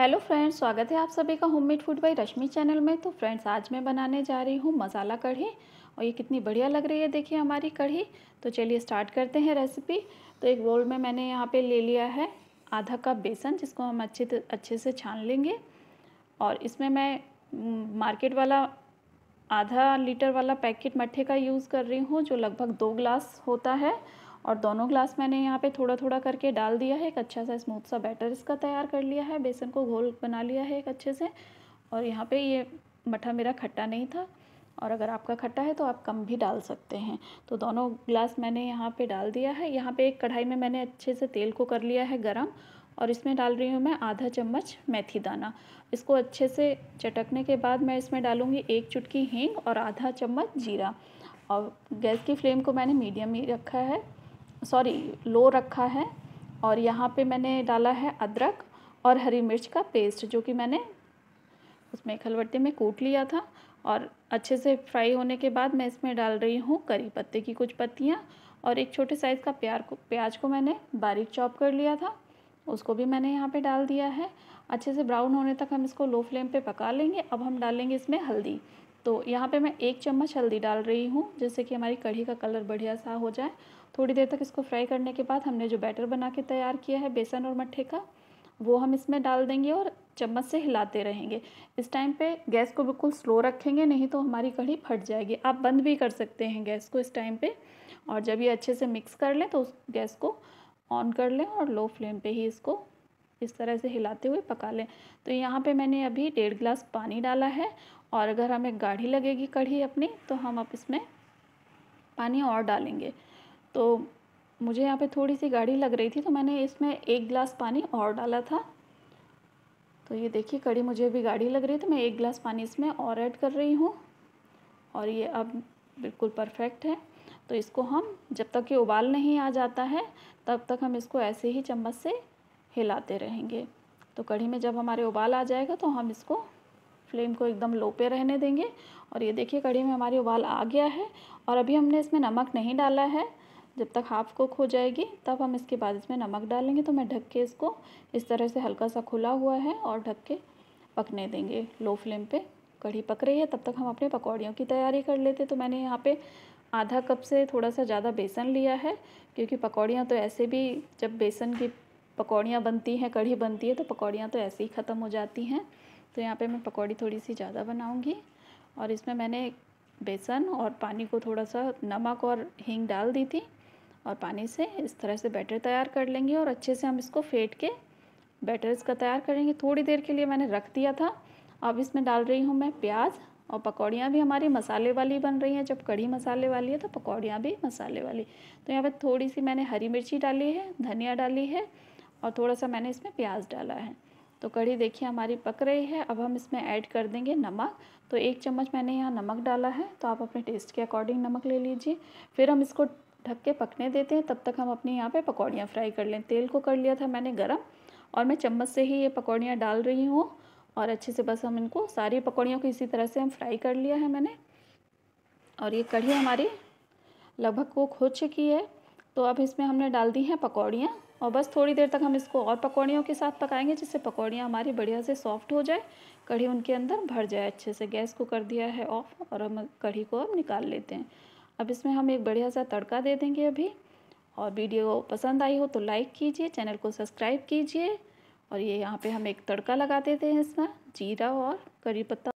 hello friends स्वागत है आप सभी का homemade food by Rashmi channel में तो फ्रेंड्स आज मैं बनाने जा रही हूँ मसाला कढ़ी और ये कितनी बढ़िया लग रही है देखिए हमारी कढ़ी तो चलिए स्टार्ट करते हैं रेसिपी तो एक बोल में मैंने यहाँ पे ले लिया है आधा कप बेसन जिसको हम अच्छे अच्छे से छान लेंगे और इसमें मैं मार्केट वाला आधा लीटर वाला पैकेट मट्ठे का यूज़ कर रही हूँ जो लगभग दो ग्लास होता है और दोनों ग्लास मैंने यहाँ पे थोड़ा थोड़ा करके डाल दिया है एक अच्छा सा स्मूथ सा बैटर इसका तैयार कर लिया है बेसन को घोल बना लिया है एक अच्छे से और यहाँ पे ये मठा मेरा खट्टा नहीं था और अगर आपका खट्टा है तो आप कम भी डाल सकते हैं तो दोनों ग्लास मैंने यहाँ पर डाल दिया है यहाँ पर एक कढ़ाई में मैंने अच्छे से तेल को कर लिया है गर्म और इसमें डाल रही हूँ मैं आधा चम्मच मेथी दाना इसको अच्छे से चटकने के बाद मैं इसमें डालूँगी एक चुटकी हींग और आधा चम्मच जीरा और गैस की फ्लेम को मैंने मीडियम ही रखा है सॉरी लो रखा है और यहाँ पे मैंने डाला है अदरक और हरी मिर्च का पेस्ट जो कि मैंने उसमें खलबट्टे में कूट लिया था और अच्छे से फ्राई होने के बाद मैं इसमें डाल रही हूँ करी पत्ते की कुछ पत्तियाँ और एक छोटे साइज़ का प्यार को प्याज को मैंने बारीक चॉप कर लिया था उसको भी मैंने यहाँ पे डाल दिया है अच्छे से ब्राउन होने तक हम इसको लो फ्लेम पे पका लेंगे अब हम डालेंगे इसमें हल्दी तो यहाँ पे मैं एक चम्मच हल्दी डाल रही हूँ जिससे कि हमारी कढ़ी का कलर बढ़िया सा हो जाए थोड़ी देर तक इसको फ्राई करने के बाद हमने जो बैटर बना के तैयार किया है बेसन और मट्ठे का वो हम इसमें डाल देंगे और चम्मच से हिलाते रहेंगे इस टाइम पे गैस को बिल्कुल स्लो रखेंगे नहीं तो हमारी कढ़ी फट जाएगी आप बंद भी कर सकते हैं गैस को इस टाइम पे और जब ये अच्छे से मिक्स कर लें तो उस गैस को ऑन कर लें और लो फ्लेम पे ही इसको इस तरह से हिलाते हुए पका लें तो यहाँ पे मैंने अभी डेढ़ गिलास पानी डाला है और अगर हमें गाढ़ी लगेगी कढ़ी अपनी तो हम अब इसमें पानी और डालेंगे तो मुझे यहाँ पे थोड़ी सी गाढ़ी लग रही थी तो मैंने इसमें एक गिलास पानी और डाला था तो ये देखिए कढ़ी मुझे अभी गाढ़ी लग रही थी तो मैं एक गिलास पानी इसमें और ऐड कर रही हूँ और ये अब बिल्कुल परफेक्ट है तो इसको हम जब तक ये उबाल नहीं आ जाता है तब तक हम इसको ऐसे ही चम्मच से हिलाते रहेंगे तो कढ़ी में जब हमारे उबाल आ जाएगा तो हम इसको फ्लेम को एकदम लो पे रहने देंगे और ये देखिए कढ़ी में हमारी उबाल आ गया है और अभी हमने इसमें नमक नहीं डाला है जब तक हाफ कुक हो जाएगी तब हम इसके बाद इसमें नमक डालेंगे तो मैं ढक के इसको इस तरह से हल्का सा खुला हुआ है और ढक के पकने देंगे लो फ्लेम पे कढ़ी पक रही है तब तक हम अपने पकौड़ियों की तैयारी कर लेते तो मैंने यहाँ पे आधा कप से थोड़ा सा ज़्यादा बेसन लिया है क्योंकि पकौड़ियाँ तो ऐसे भी जब बेसन की पकौड़ियाँ बनती हैं कढ़ी बनती है तो पकौड़ियाँ तो ऐसे ही ख़त्म हो जाती हैं तो यहाँ पे मैं पकौड़ी थोड़ी सी ज़्यादा बनाऊँगी और इसमें मैंने बेसन और पानी को थोड़ा सा नमक और हींग डाल दी थी और पानी से इस तरह से बैटर तैयार कर लेंगे और अच्छे से हम इसको फेंट के बैटर इसका तैयार करेंगे थोड़ी देर के लिए मैंने रख दिया था अब इसमें डाल रही हूँ मैं प्याज और पकौड़ियाँ भी हमारी मसाले वाली बन रही हैं जब कड़ी मसाले वाली है तो पकौड़ियाँ भी मसाले वाली तो यहाँ पर थोड़ी सी मैंने हरी मिर्ची डाली है धनिया डाली है और थोड़ा सा मैंने इसमें प्याज डाला है तो कढ़ी देखिए हमारी पक रही है अब हम इसमें ऐड कर देंगे नमक तो एक चम्मच मैंने यहाँ नमक डाला है तो आप अपने टेस्ट के अकॉर्डिंग नमक ले लीजिए फिर हम इसको ढक के पकने देते हैं तब तक हम अपने यहाँ पे पकौड़ियाँ फ्राई कर लें तेल को कर लिया था मैंने गरम और मैं चम्मच से ही ये पकौड़ियाँ डाल रही हूँ और अच्छे से बस हम इनको सारी पकौड़ियों को इसी तरह से हम फ्राई कर लिया है मैंने और ये कढ़ी हमारी लगभग कुक हो चुकी है तो अब इसमें हमने डाल दी हैं पकौड़ियाँ और बस थोड़ी देर तक हम इसको और पकौड़ियों के साथ पकाएंगे जिससे पकौड़ियाँ हमारी बढ़िया से सॉफ्ट हो जाए कढ़ी उनके अंदर भर जाए अच्छे से गैस को कर दिया है ऑफ और हम कढ़ी को अब निकाल लेते हैं अब इसमें हम एक बढ़िया सा तड़का दे देंगे अभी और वीडियो पसंद आई हो तो लाइक कीजिए चैनल को सब्सक्राइब कीजिए और ये यहाँ पर हम एक तड़का लगा देते हैं इसमें जीरा और करी पत्ता